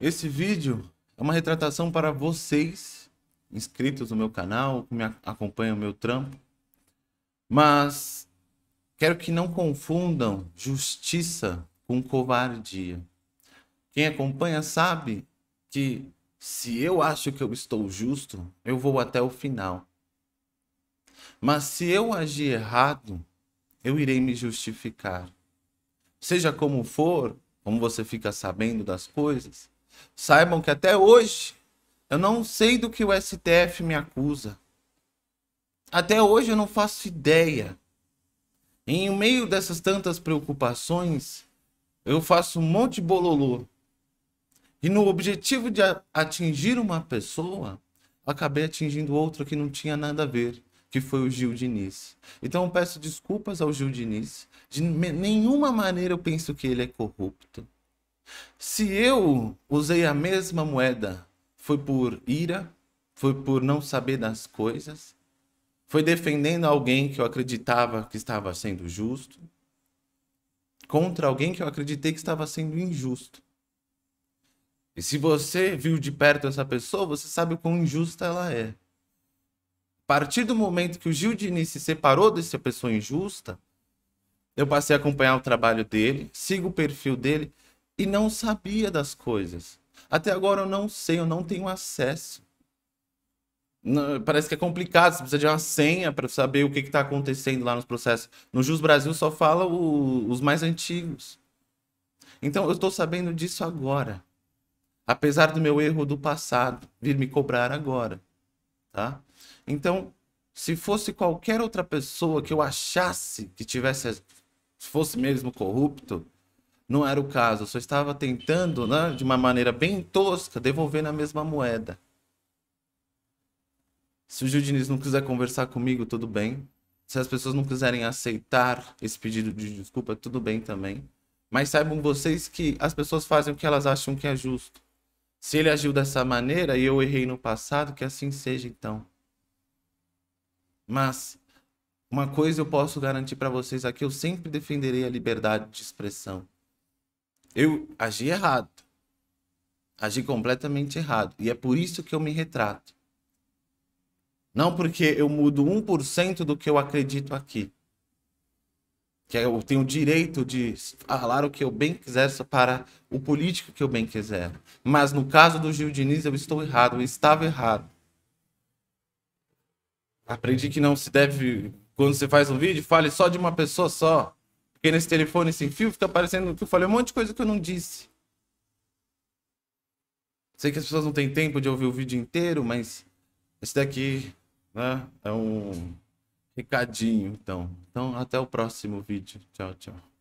Esse vídeo é uma retratação para vocês, inscritos no meu canal, que me acompanham o meu trampo. Mas quero que não confundam justiça com covardia. Quem acompanha sabe que se eu acho que eu estou justo, eu vou até o final. Mas se eu agir errado, eu irei me justificar. Seja como for, como você fica sabendo das coisas, Saibam que até hoje eu não sei do que o STF me acusa. Até hoje eu não faço ideia. Em meio dessas tantas preocupações, eu faço um monte de bololô. E no objetivo de atingir uma pessoa, acabei atingindo outro que não tinha nada a ver, que foi o Gil Diniz. Então eu peço desculpas ao Gil Diniz. De nenhuma maneira eu penso que ele é corrupto. Se eu usei a mesma moeda, foi por ira, foi por não saber das coisas, foi defendendo alguém que eu acreditava que estava sendo justo, contra alguém que eu acreditei que estava sendo injusto. E se você viu de perto essa pessoa, você sabe o quão injusta ela é. A partir do momento que o Gil Diniz se separou dessa pessoa injusta, eu passei a acompanhar o trabalho dele, sigo o perfil dele e não sabia das coisas. Até agora eu não sei, eu não tenho acesso. parece que é complicado, você precisa de uma senha para saber o que está acontecendo lá nos processos. No Jus Brasil só fala o, os mais antigos. Então eu estou sabendo disso agora. Apesar do meu erro do passado, vir me cobrar agora. Tá? Então, se fosse qualquer outra pessoa que eu achasse que tivesse, se fosse mesmo corrupto, não era o caso, Eu só estava tentando, né, de uma maneira bem tosca, devolver na mesma moeda. Se o Gil Diniz não quiser conversar comigo, tudo bem. Se as pessoas não quiserem aceitar esse pedido de desculpa, tudo bem também. Mas saibam vocês que as pessoas fazem o que elas acham que é justo. Se ele agiu dessa maneira e eu errei no passado, que assim seja então. Mas uma coisa eu posso garantir para vocês aqui, é eu sempre defenderei a liberdade de expressão. Eu agi errado. Agi completamente errado. E é por isso que eu me retrato. Não porque eu mudo 1% do que eu acredito aqui. Que eu tenho o direito de falar o que eu bem quiser para o político que eu bem quiser. Mas no caso do Gil Diniz, eu estou errado, eu estava errado. Aprendi que não se deve, quando você faz um vídeo, fale só de uma pessoa só. Porque nesse telefone sem fio fica aparecendo que eu falei um monte de coisa que eu não disse. Sei que as pessoas não têm tempo de ouvir o vídeo inteiro, mas esse daqui né, é um recadinho. Então, então até o próximo vídeo. Tchau, tchau.